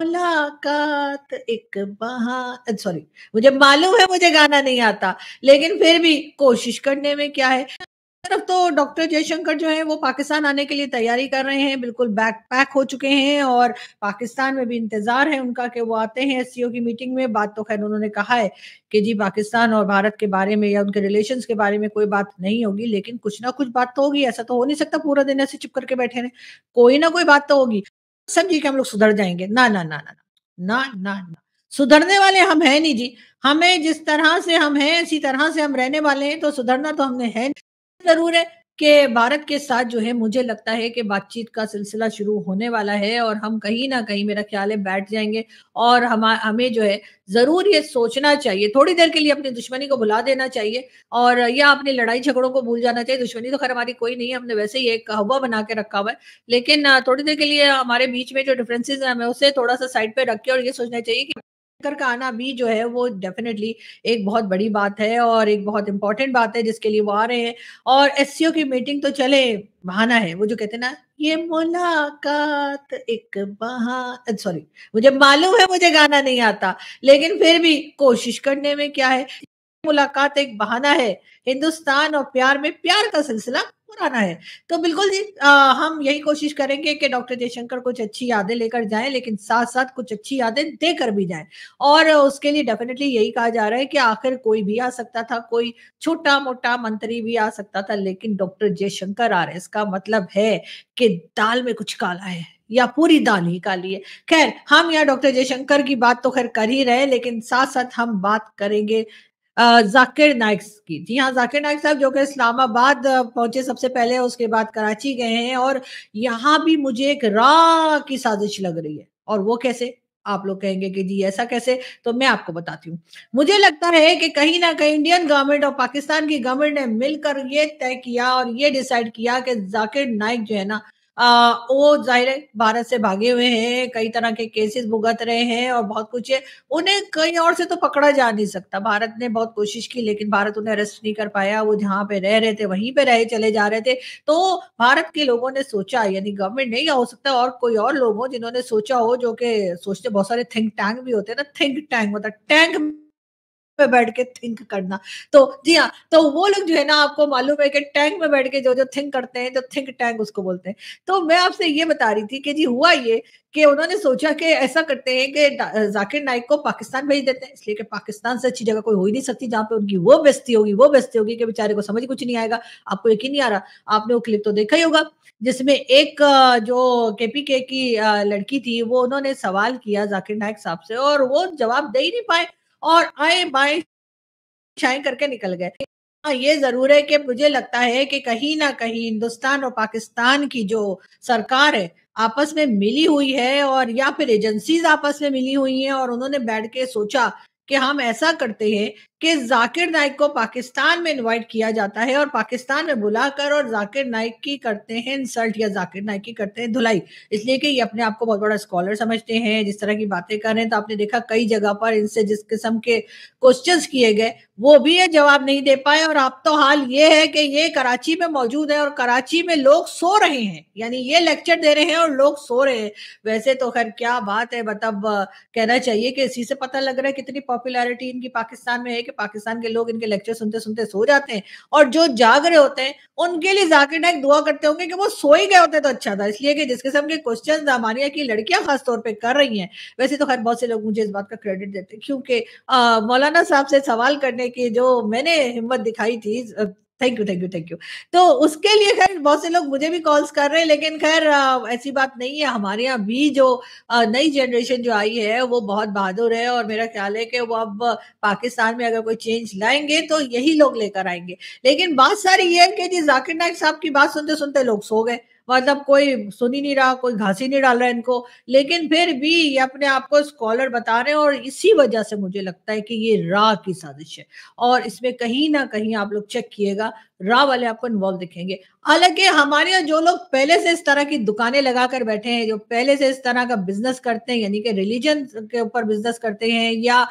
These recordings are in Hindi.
मुलाकात एक बहा सॉरी मुझे मालूम है मुझे गाना नहीं आता लेकिन फिर भी कोशिश करने में क्या है तरफ तो डॉक्टर जयशंकर जो है वो पाकिस्तान आने के लिए तैयारी कर रहे हैं बिल्कुल बैक पैक हो चुके हैं और पाकिस्तान में भी इंतजार है उनका कि वो आते हैं एस की मीटिंग में बात तो खैर उन्होंने कहा है कि जी पाकिस्तान और भारत के बारे में या उनके रिलेशन के बारे में कोई बात नहीं होगी लेकिन कुछ ना कुछ बात तो होगी ऐसा तो हो नहीं सकता पूरा दिन ऐसे चुप करके बैठे रहे कोई ना कोई बात तो होगी सब जी के हम लोग सुधर जाएंगे ना ना ना ना ना ना ना सुधरने वाले हम हैं नहीं जी हमें जिस तरह से हम हैं इसी तरह से हम रहने वाले हैं तो सुधरना तो हमने है जरूर है कि भारत के साथ जो है मुझे लगता है कि बातचीत का सिलसिला शुरू होने वाला है और हम कहीं ना कहीं मेरा ख्याल है बैठ जाएंगे और हम हमें जो है जरूर ये सोचना चाहिए थोड़ी देर के लिए अपनी दुश्मनी को भुला देना चाहिए और या अपनी लड़ाई झगड़ों को भूल जाना चाहिए दुश्मनी तो खैर हमारी कोई नहीं है हमने वैसे ही एक हवा बना के रखा हुआ है लेकिन थोड़ी देर के लिए हमारे बीच में जो डिफ्रेंसेज हैं हमें उसे थोड़ा सा साइड पर रख के और ये सोचना चाहिए कि कर का आना भी जो है वो डेफिनेटली एक बहुत बड़ी बात है और एक बहुत इंपॉर्टेंट बात है जिसके लिए वो आ रहे हैं और एस की मीटिंग तो चले बहाना है वो जो कहते ना ये मुलाकात एक बहा सॉरी मुझे मालूम है मुझे गाना नहीं आता लेकिन फिर भी कोशिश करने में क्या है मुलाकात एक बहाना है हिंदुस्तान और प्यार में प्यार का सिलसिला पुराना है तो बिल्कुल जी आ, हम यही कोशिश करेंगे कि डॉक्टर जयशंकर कुछ अच्छी यादें लेकर जाएं लेकिन साथ साथ कुछ अच्छी यादें देकर भी जाएं और उसके लिए डेफिनेटली यही कहा जा रहा है कि आखिर कोई भी आ सकता था कोई छोटा मोटा मंत्री भी आ सकता था लेकिन डॉक्टर जयशंकर आ रहे इसका मतलब है कि दाल में कुछ काला है या पूरी दाल ही काली है खैर हम यहाँ डॉक्टर जयशंकर की बात तो खैर कर ही रहे लेकिन साथ साथ हम बात करेंगे जाकिर नाइक की जी हाँ जाकिर नाइक साहब जो कि इस्लामाबाद पहुंचे सबसे पहले उसके बाद कराची गए हैं और यहाँ भी मुझे एक रा की साजिश लग रही है और वो कैसे आप लोग कहेंगे कि जी ऐसा कैसे तो मैं आपको बताती हूँ मुझे लगता है कि कहीं ना कहीं इंडियन गवर्नमेंट और पाकिस्तान की गवर्नमेंट ने मिलकर ये तय किया और ये डिसाइड किया कि जाकिर नाइक जो है ना आ, वो जाहिर है भारत से भागे हुए हैं कई तरह के केसेस भुगत रहे हैं और बहुत कुछ है उन्हें कहीं और से तो पकड़ा जा नहीं सकता भारत ने बहुत कोशिश की लेकिन भारत उन्हें अरेस्ट नहीं कर पाया वो जहाँ पे रह रहे थे वहीं पे रहे चले जा रहे थे तो भारत के लोगों ने सोचा यानी गवर्नमेंट नहीं हो सकता और कोई और लोग हो जिन्होंने सोचा हो जो कि सोचते बहुत सारे थिंक टैंक भी होते हैं ना थिंक टैंक मतलब टैंक पे बैठ के थिंक करना तो जी हाँ तो वो लोग जो है ना आपको मालूम है कि टैंक में बैठ के जो जो थिंक करते हैं जो थिंक टैंक उसको बोलते हैं तो मैं आपसे ये बता रही थी कि जी हुआ ये कि उन्होंने सोचा कि ऐसा करते हैं कि जाकिर नाइक को पाकिस्तान भेज देते हैं इसलिए कि पाकिस्तान से अच्छी जगह कोई हो ही नहीं सकती जहाँ पे उनकी वो बेस्ती होगी वो बेस्ती होगी कि बेचारे को समझ कुछ नहीं आएगा आपको यकीन नहीं आ रहा आपने वो क्लिप तो देखा ही होगा जिसमें एक जो केपीके की लड़की थी वो उन्होंने सवाल किया जाकिर नायक साहब से और वो जवाब दे ही नहीं पाए और आए बाएं छाए करके निकल गए हाँ ये जरूर है कि मुझे लगता है कि कहीं ना कहीं हिंदुस्तान और पाकिस्तान की जो सरकार है आपस में मिली हुई है और या फिर एजेंसीज आपस में मिली हुई हैं और उन्होंने बैठ के सोचा कि हम ऐसा करते हैं कि जाकिर नाइक को पाकिस्तान में इनवाइट किया जाता है और पाकिस्तान में बुलाकर और जाकिर नाइक की करते हैं इंसल्ट या जाकिर नाइक की करते हैं धुलाई इसलिए कि ये अपने आप को बहुत बड़ा स्कॉलर समझते हैं जिस तरह की बातें कर रहे हैं तो आपने देखा कई जगह पर इनसे जिस किस्म के क्वेश्चन किए गए वो भी ये जवाब नहीं दे पाए और अब तो हाल ये है कि ये कराची में मौजूद है और कराची में लोग सो रहे हैं यानी ये लेक्चर दे रहे हैं और लोग सो रहे हैं वैसे तो खैर क्या बात है मतलब कहना चाहिए कि इसी से पता लग रहा है कितनी पॉपुलैरिटी इनकी पाकिस्तान में है कि पाकिस्तान के लोग इनके लेक्चर सुनते सुनते सो जाते हैं और जो जाग रहे होते हैं उनके लिए जाकिर नायक दुआ करते होंगे कि वो सो ही गए होते तो अच्छा था इसलिए कि जिस किस्म के क्वेश्चन हमारिया की लड़कियां खासतौर पर कर रही हैं वैसे तो खैर बहुत से लोग मुझे इस बात का क्रेडिट देते हैं क्योंकि मौलाना साहब से सवाल करने कि जो मैंने हिम्मत दिखाई थी thank you thank you thank you तो उसके लिए खैर बहुत से लोग मुझे भी कॉल्स कर रहे हैं लेकिन खैर ऐसी बात नहीं है हमारे यहाँ भी जो नई जनरेशन जो आई है वो बहुत बहादुर है और मेरा ख्याल है कि वो अब पाकिस्तान में अगर कोई चेंज लाएंगे तो यही लोग लेकर आएंगे लेकिन बात सारी ये है कि जी जाकिर नायक साहब की बात सुनते सुनते लोग सो गए मतलब कोई सुन ही नहीं रहा कोई घास ही नहीं डाल रहा इनको लेकिन फिर भी ये अपने आप को स्कॉलर बता रहे हैं और इसी वजह से मुझे लगता है कि ये रा की साजिश है और इसमें कहीं ना कहीं आप लोग चेक किएगा रा वाले आपको इन्वॉल्व दिखेंगे हालांकि हमारे यहाँ जो लोग पहले से इस तरह की दुकानें लगाकर बैठे हैं जो पहले से इस तरह का बिजनेस करते हैं यानी कि रिलीजन के ऊपर बिजनेस करते हैं या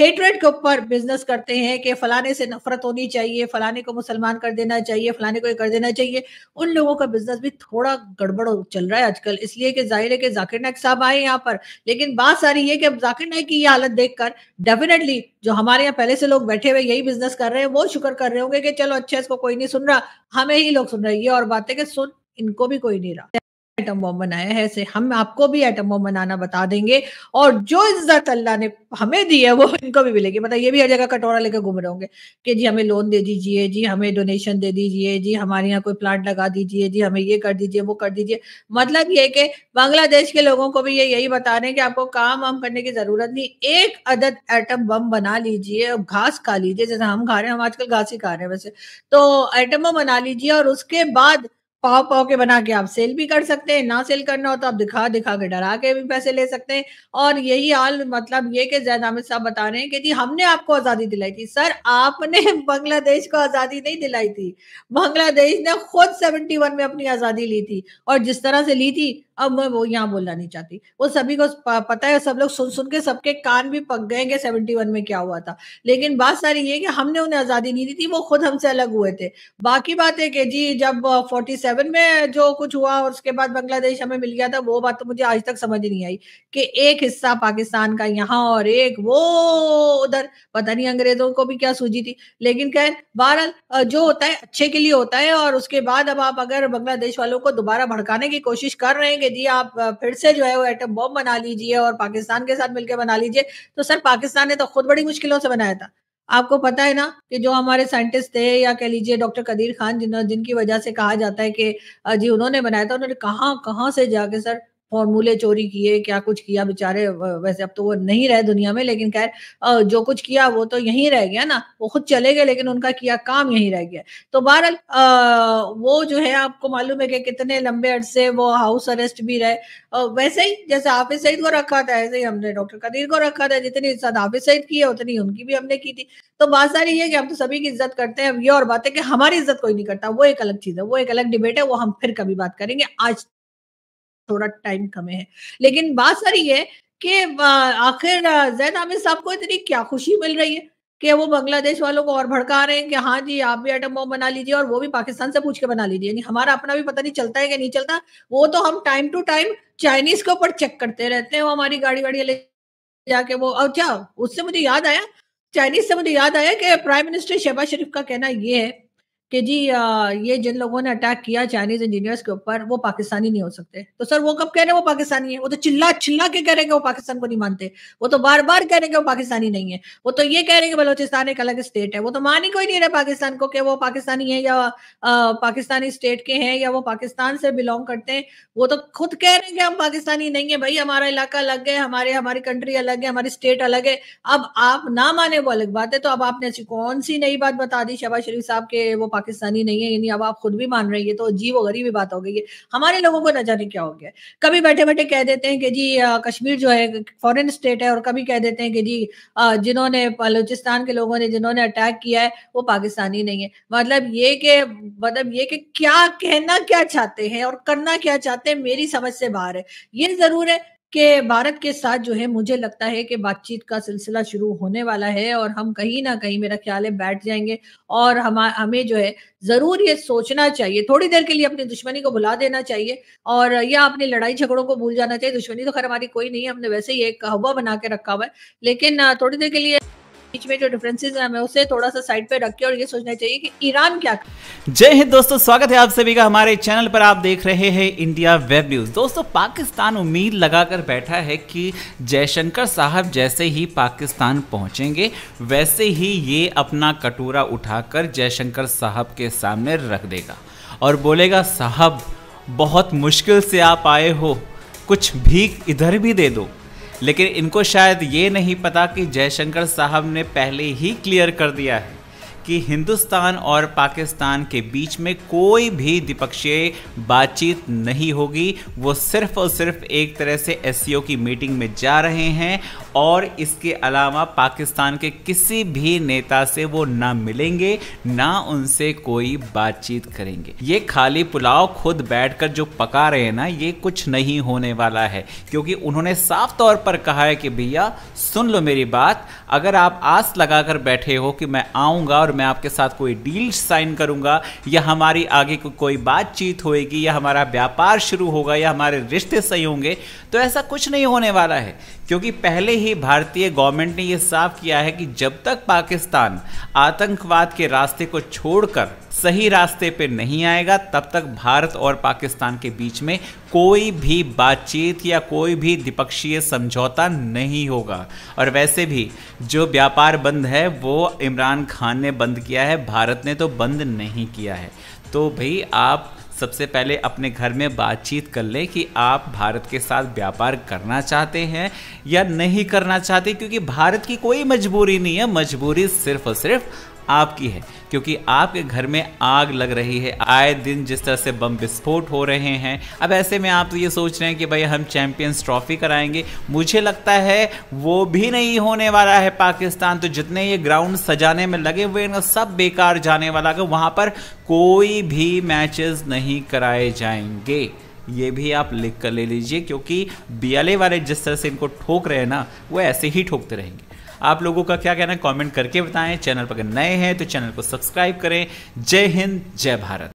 हेटरेट के ऊपर बिजनेस करते हैं कि फलाने से नफरत होनी चाहिए फलाने को मुसलमान कर देना चाहिए फलाने को ये कर देना चाहिए उन लोगों का बिजनेस भी थोड़ा गड़बड़ चल रहा है आजकल इसलिए कि जाहिर है कि जाकिर नायक साहब आए यहाँ पर लेकिन बात सारी है कि अब जाकिर नायक की ये हालत देखकर डेफिनेटली जो हमारे यहाँ पहले से लोग बैठे हुए यही बिजनेस कर रहे हैं वो शुक्र कर रहे होंगे कि चलो अच्छा इसको कोई नहीं सुन रहा हमें ही लोग सुन रहे हैं ये और बात है कि सुन इनको भी कोई नहीं रहा एटम बॉम्ब बनाया है ऐसे हम आपको भी एटम बॉम्ब बनाना बता देंगे और जो इज्जत अल्लाह ने हमें दी है वो इनको भी मिलेगी मतलब ये भी हर जगह कटोरा लेकर घूम रहे होंगे कि जी हमें लोन दे दीजिए जी हमें डोनेशन दे दीजिए जी हमारे यहाँ कोई प्लांट लगा दीजिए जी हमें ये कर दीजिए वो कर दीजिए मतलब ये कि बांग्लादेश के लोगों को भी ये यही बता रहे हैं कि आपको काम वाम करने की जरूरत नहीं एक अदद एटम बम बना लीजिए और घास खा लीजिए जैसे हम खा रहे हैं हम आजकल घास ही खा रहे हैं वैसे तो एटम बम बना लीजिए और उसके बाद पाव पाव के बना के आप सेल भी कर सकते हैं ना सेल करना हो तो आप दिखा दिखा के डरा के भी पैसे ले सकते हैं और यही हाल मतलब ये कि जैद अहमद साहब बता रहे हैं कि जी हमने आपको आज़ादी दिलाई थी सर आपने बांग्लादेश को आज़ादी नहीं दिलाई थी बांग्लादेश ने खुद 71 में अपनी आज़ादी ली थी और जिस तरह से ली थी अब मैं वो यहाँ बोलना नहीं चाहती वो सभी को पता है सब लोग सुन सुन के सबके कान भी पक गए कि सेवेंटी वन में क्या हुआ था लेकिन बात सारी ये कि हमने उन्हें आज़ादी नहीं दी थी वो खुद हमसे अलग हुए थे बाकी बात है कि जी जब फोर्टी सेवन में जो कुछ हुआ और उसके बाद बांग्लादेश हमें मिल गया था वो बात तो मुझे आज तक समझ नहीं आई कि एक हिस्सा पाकिस्तान का यहाँ और एक वो उधर पता नहीं अंग्रेजों को भी क्या सूझी थी लेकिन खैर बहरहाल जो होता है अच्छे के लिए होता है और उसके बाद अब आप अगर बांग्लादेश वालों को दोबारा भड़काने की कोशिश कर रहे हैं कि जी आप फिर से जो है वो एटम बॉम्ब बना लीजिए और पाकिस्तान के साथ मिलकर बना लीजिए तो सर पाकिस्तान ने तो खुद बड़ी मुश्किलों से बनाया था आपको पता है ना कि जो हमारे साइंटिस्ट थे या कह लीजिए डॉक्टर कदीर खान जिन जिनकी वजह से कहा जाता है कि जी उन्होंने बनाया था उन्होंने कहाँ कहाँ से जाके सर फॉर्मूले चोरी किए क्या कुछ किया बेचारे वैसे अब तो वो नहीं रहे दुनिया में लेकिन खैर जो कुछ किया वो तो यहीं रह गया ना वो खुद चले गए लेकिन उनका किया काम यहीं रह गया तो बहरहाल वो जो है आपको मालूम है कि कितने लंबे अरसे वो हाउस अरेस्ट भी रहे वैसे ही जैसे हाफिज सईद को रखा था ऐसे ही हमने डॉक्टर कदीर को रखा था जितनी इज्जत हाफिज सईद की है उतनी उनकी भी हमने की थी तो बात सारी है कि हम तो सभी की इज्जत करते हैं ये और बात है कि हमारी इज्जत कोई नहीं करता वो एक अलग चीज है वो एक अलग डिबेट है वो हम फिर कभी बात करेंगे आज थोड़ा टाइम कमे है लेकिन बात सारी है कि आखिर जैद आमिर साहब को इतनी क्या खुशी मिल रही है कि वो बांग्लादेश वालों को और भड़का रहे हैं कि हाँ जी आप भी एटम बॉम्ब बना लीजिए और वो भी पाकिस्तान से पूछ के बना लीजिए यानी हमारा अपना भी पता नहीं चलता है कि नहीं चलता वो तो हम टाइम टू टाइम चाइनीज के ऊपर चेक करते रहते हैं वो हमारी गाड़ी वाड़ी ले जाके वो अच्छा उससे मुझे याद आया चाइनीज से मुझे याद आया कि प्राइम मिनिस्टर शहबाज शरीफ का कहना ये है कि जी ये जिन लोगों ने अटैक किया चाइनीज इंजीनियर्स के ऊपर वो पाकिस्तानी नहीं हो सकते तो सर वो कब कह रहे हैं वो पाकिस्तानी है वो तो चिल्ला चिल्ला के कह रहे हैं कि वो पाकिस्तान को नहीं मानते वो तो बार बार कह रहे हैं कि वो पाकिस्तानी नहीं है वो तो ये कह रहे हैं कि बलोचिस्तान एक अलग स्टेट है वो तो मान ही कोई नहीं रहा पाकिस्तान को कि वो पाकिस्तानी है या पाकिस्तानी स्टेट के हैं या वो पाकिस्तान से बिलोंग करते हैं वो तो खुद कह रहे हैं कि हम पाकिस्तानी नहीं है भाई हमारा इलाका अलग है हमारे हमारी कंट्री अलग है हमारी स्टेट अलग है अब आप ना माने वो अलग बात है तो अब आपने ऐसी कौन सी नई बात बता दी शबाज शरीफ साहब के वो पाकिस्तानी नहीं है यानी अब आप खुद भी मान रहे हैं ये तो अजीब और गरीब बात हो गई है हमारे लोगों को न जाने क्या हो गया कभी बैठे बैठे कह देते हैं कि जी कश्मीर जो है फॉरन स्टेट है और कभी कह देते हैं कि जी जिन्होंने बलोचिस्तान के लोगों ने जिन्होंने अटैक किया है वो पाकिस्तानी नहीं है मतलब ये कि मतलब ये कि क्या कहना क्या चाहते हैं और करना क्या चाहते हैं मेरी समझ से बाहर है ये जरूर है कि भारत के साथ जो है मुझे लगता है कि बातचीत का सिलसिला शुरू होने वाला है और हम कहीं ना कहीं मेरा ख्याल है बैठ जाएंगे और हम हमें जो है ज़रूर ये सोचना चाहिए थोड़ी देर के लिए अपनी दुश्मनी को भुला देना चाहिए और या अपने लड़ाई झगड़ों को भूल जाना चाहिए दुश्मनी तो खैर हमारी कोई नहीं है हमने वैसे ही एक हवा बना के रखा हुआ है लेकिन थोड़ी देर के लिए बीच में जो डिफरेंसेस हैं हमें उसे थोड़ा सा साइड पे रख के और ये सोचना चाहिए कि ईरान क्या जय हिंद दोस्तों स्वागत है आप सभी का हमारे चैनल पर आप देख रहे हैं इंडिया वेब न्यूज दोस्तों पाकिस्तान उम्मीद लगाकर बैठा है कि जयशंकर साहब जैसे ही पाकिस्तान पहुंचेंगे वैसे ही ये अपना कटोरा उठाकर जयशंकर साहब के सामने रख देगा और बोलेगा साहब बहुत मुश्किल से आप आए हो कुछ भीख इधर भी दे दो लेकिन इनको शायद ये नहीं पता कि जयशंकर साहब ने पहले ही क्लियर कर दिया है कि हिंदुस्तान और पाकिस्तान के बीच में कोई भी द्विपक्षीय बातचीत नहीं होगी वो सिर्फ और सिर्फ एक तरह से एस की मीटिंग में जा रहे हैं और इसके अलावा पाकिस्तान के किसी भी नेता से वो ना मिलेंगे ना उनसे कोई बातचीत करेंगे ये खाली पुलाव खुद बैठकर जो पका रहे हैं ना ये कुछ नहीं होने वाला है क्योंकि उन्होंने साफ तौर पर कहा है कि भैया सुन लो मेरी बात अगर आप आस लगाकर बैठे हो कि मैं आऊँगा और मैं आपके साथ कोई डील साइन करूँगा या हमारी आगे को कोई बातचीत होएगी या हमारा व्यापार शुरू होगा या हमारे रिश्ते सही होंगे तो ऐसा कुछ नहीं होने वाला है क्योंकि पहले ही भारतीय गवर्नमेंट ने यह साफ किया है कि जब तक पाकिस्तान आतंकवाद के रास्ते को छोड़कर सही रास्ते पर नहीं आएगा तब तक भारत और पाकिस्तान के बीच में कोई भी बातचीत या कोई भी द्विपक्षीय समझौता नहीं होगा और वैसे भी जो व्यापार बंद है वो इमरान खान ने बंद किया है भारत ने तो बंद नहीं किया है तो भाई आप सबसे पहले अपने घर में बातचीत कर लें कि आप भारत के साथ व्यापार करना चाहते हैं या नहीं करना चाहते क्योंकि भारत की कोई मजबूरी नहीं है मजबूरी सिर्फ और सिर्फ आपकी है क्योंकि आपके घर में आग लग रही है आए दिन जिस तरह से बम विस्फोट हो रहे हैं अब ऐसे में आप तो ये सोच रहे हैं कि भाई हम चैंपियंस ट्रॉफी कराएंगे मुझे लगता है वो भी नहीं होने वाला है पाकिस्तान तो जितने ये ग्राउंड सजाने में लगे हुए हैं सब बेकार जाने वाला है वहाँ पर कोई भी मैचेस नहीं कराए जाएंगे ये भी आप लिख कर ले लीजिए क्योंकि बियाले वाले जिस तरह से इनको ठोक रहे हैं ना वो ऐसे ही ठोकते रहेंगे आप लोगों का क्या कहना है कॉमेंट करके बताएं चैनल पर अगर नए हैं तो चैनल को सब्सक्राइब करें जय हिंद जय भारत